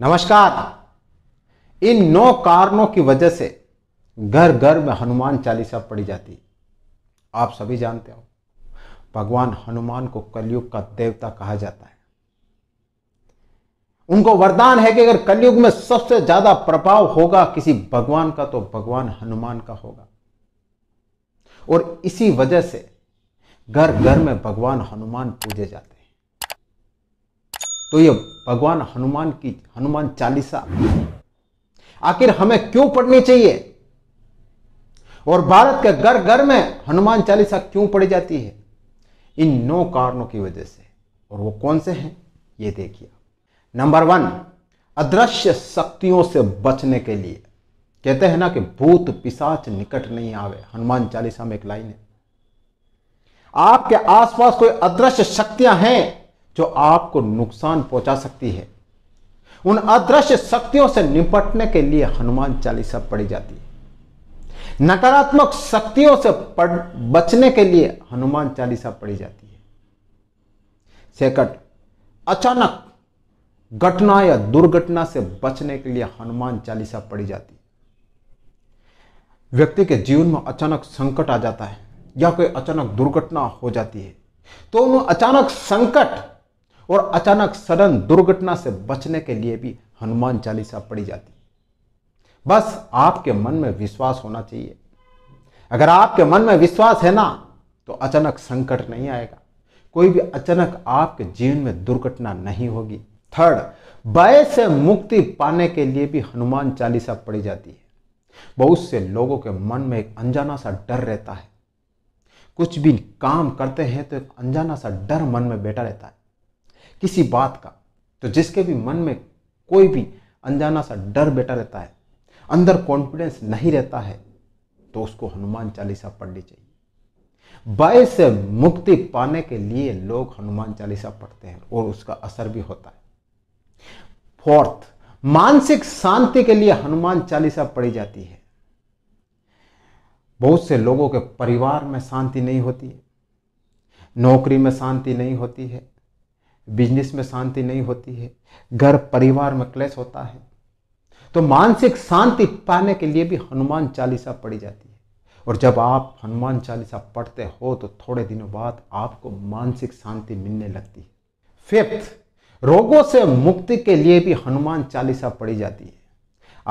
नमस्कार इन नौ कारणों की वजह से घर घर में हनुमान चालीसा पड़ी जाती आप सभी जानते हो भगवान हनुमान को कलयुग का देवता कहा जाता है उनको वरदान है कि अगर कलयुग में सबसे ज्यादा प्रभाव होगा किसी भगवान का तो भगवान हनुमान का होगा और इसी वजह से घर घर में भगवान हनुमान पूजे जाते हैं तो ये भगवान हनुमान की हनुमान चालीसा आखिर हमें क्यों पढ़नी चाहिए और भारत के घर घर में हनुमान चालीसा क्यों पढ़ी जाती है इन नौ कारणों की वजह से और वो कौन से हैं ये देखिए नंबर वन अदृश्य शक्तियों से बचने के लिए कहते हैं ना कि भूत पिशाच निकट नहीं आवे हनुमान चालीसा में एक लाइन है आपके आसपास कोई अदृश्य शक्तियां हैं जो आपको नुकसान पहुंचा सकती है उन अदृश्य शक्तियों से निपटने के लिए हनुमान चालीसा पढ़ी जाती है नकारात्मक शक्तियों से बचने के लिए हनुमान चालीसा पढ़ी जाती है सेकंड अचानक घटना या दुर्घटना से बचने के लिए हनुमान चालीसा पढ़ी जाती है व्यक्ति के जीवन में अचानक संकट आ जाता है या कोई अचानक दुर्घटना हो जाती है तो उन अचानक संकट और अचानक सडन दुर्घटना से बचने के लिए भी हनुमान चालीसा पड़ी जाती बस आपके मन में विश्वास होना चाहिए अगर आपके मन में विश्वास है ना तो अचानक संकट नहीं आएगा कोई भी अचानक आपके जीवन में दुर्घटना नहीं होगी थर्ड भय से मुक्ति पाने के लिए भी हनुमान चालीसा पड़ी जाती है बहुत से लोगों के मन में एक अनजाना सा डर रहता है कुछ भी काम करते हैं तो एक अनजाना सा डर मन में बैठा रहता है किसी बात का तो जिसके भी मन में कोई भी अनजाना सा डर बैठा रहता है अंदर कॉन्फिडेंस नहीं रहता है तो उसको हनुमान चालीसा पढ़नी चाहिए भय से मुक्ति पाने के लिए लोग हनुमान चालीसा पढ़ते हैं और उसका असर भी होता है फोर्थ मानसिक शांति के लिए हनुमान चालीसा पढ़ी जाती है बहुत से लोगों के परिवार में शांति नहीं होती है नौकरी में शांति नहीं होती है बिजनेस में शांति नहीं होती है घर परिवार में क्लेश होता है तो मानसिक शांति पाने के लिए भी हनुमान चालीसा पढ़ी जाती है और जब आप हनुमान चालीसा पढ़ते हो तो थोड़े दिनों बाद आपको मानसिक शांति मिलने लगती है फिफ्थ रोगों से मुक्ति के लिए भी हनुमान चालीसा पढ़ी जाती है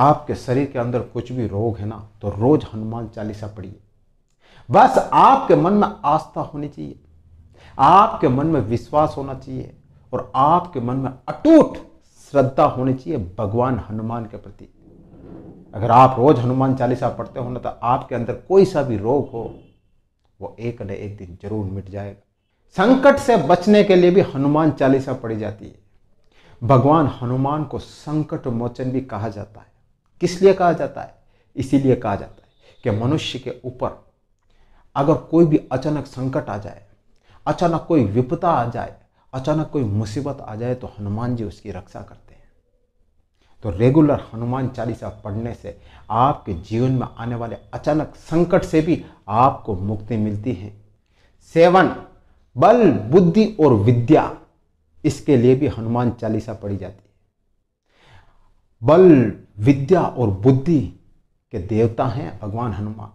आपके शरीर के अंदर कुछ भी रोग है ना तो रोज हनुमान चालीसा पढ़िए बस आपके मन में आस्था होनी चाहिए आपके मन में विश्वास होना चाहिए और आपके मन में अटूट श्रद्धा होनी चाहिए भगवान हनुमान के प्रति अगर आप रोज हनुमान चालीसा पढ़ते हो ना तो आपके अंदर कोई सा भी रोग हो वो एक न एक दिन जरूर मिट जाएगा संकट से बचने के लिए भी हनुमान चालीसा पढ़ी जाती है भगवान हनुमान को संकट मोचन भी कहा जाता है किस लिए कहा जाता है इसीलिए कहा जाता है कि मनुष्य के ऊपर अगर कोई भी अचानक संकट आ जाए अचानक कोई विपदा आ जाए अचानक कोई मुसीबत आ जाए तो हनुमान जी उसकी रक्षा करते हैं तो रेगुलर हनुमान चालीसा पढ़ने से आपके जीवन में आने वाले अचानक संकट से भी आपको मुक्ति मिलती है सेवन बल बुद्धि और विद्या इसके लिए भी हनुमान चालीसा पढ़ी जाती है बल विद्या और बुद्धि के देवता हैं भगवान हनुमान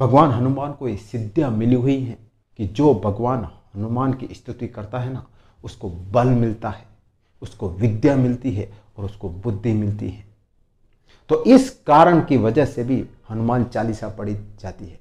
भगवान हनुमान को ये सिद्धियां मिली हुई हैं कि जो भगवान हनुमान की स्तुति करता है ना उसको बल मिलता है उसको विद्या मिलती है और उसको बुद्धि मिलती है तो इस कारण की वजह से भी हनुमान चालीसा पढ़ी जाती है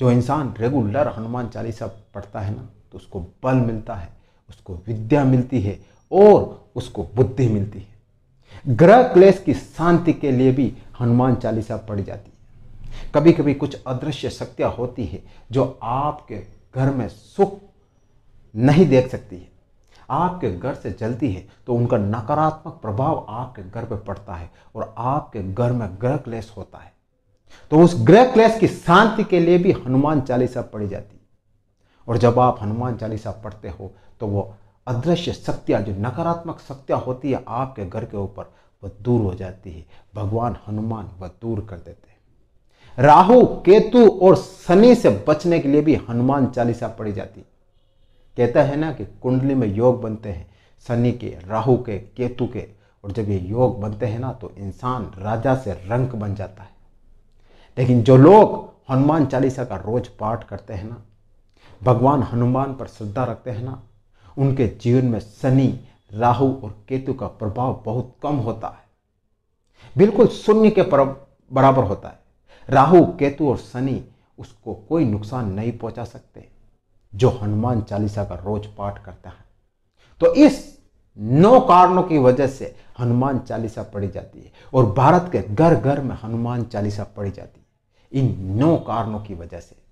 जो इंसान रेगुलर हनुमान चालीसा पढ़ता है ना तो उसको बल मिलता है उसको विद्या मिलती है और उसको बुद्धि मिलती है ग्रह क्लेश की शांति के लिए भी हनुमान चालीसा पढ़ी जाती है कभी कभी कुछ अदृश्य शक्तियाँ होती है जो आपके घर में सुख नहीं देख सकती है आपके घर से जलती है तो उनका नकारात्मक प्रभाव आपके घर पर पड़ता है और आपके घर में ग्रह क्लेश होता है तो उस ग्रह क्लेश की शांति के लिए भी हनुमान चालीसा पढ़ी जाती है और जब आप हनुमान चालीसा पढ़ते हो तो वो अदृश्य शक्तियाँ जो नकारात्मक शक्तियाँ होती है आपके घर के ऊपर वह दूर हो जाती है भगवान हनुमान वह दूर कर देते हैं राहु केतु और शनि से बचने के लिए भी हनुमान चालीसा पड़ी जाती कहता है ना कि कुंडली में योग बनते हैं शनि के राहु के केतु के और जब ये योग बनते हैं ना तो इंसान राजा से रंक बन जाता है लेकिन जो लोग हनुमान चालीसा का रोज पाठ करते हैं ना भगवान हनुमान पर श्रद्धा रखते हैं ना उनके जीवन में शनि राहु और केतु का प्रभाव बहुत कम होता है बिल्कुल शून्य के बराबर होता है राहु केतु और शनि उसको कोई नुकसान नहीं पहुंचा सकते जो हनुमान चालीसा का रोज पाठ करता है तो इस नौ कारणों की वजह से हनुमान चालीसा पढ़ी जाती है और भारत के घर घर में हनुमान चालीसा पढ़ी जाती है इन नौ कारणों की वजह से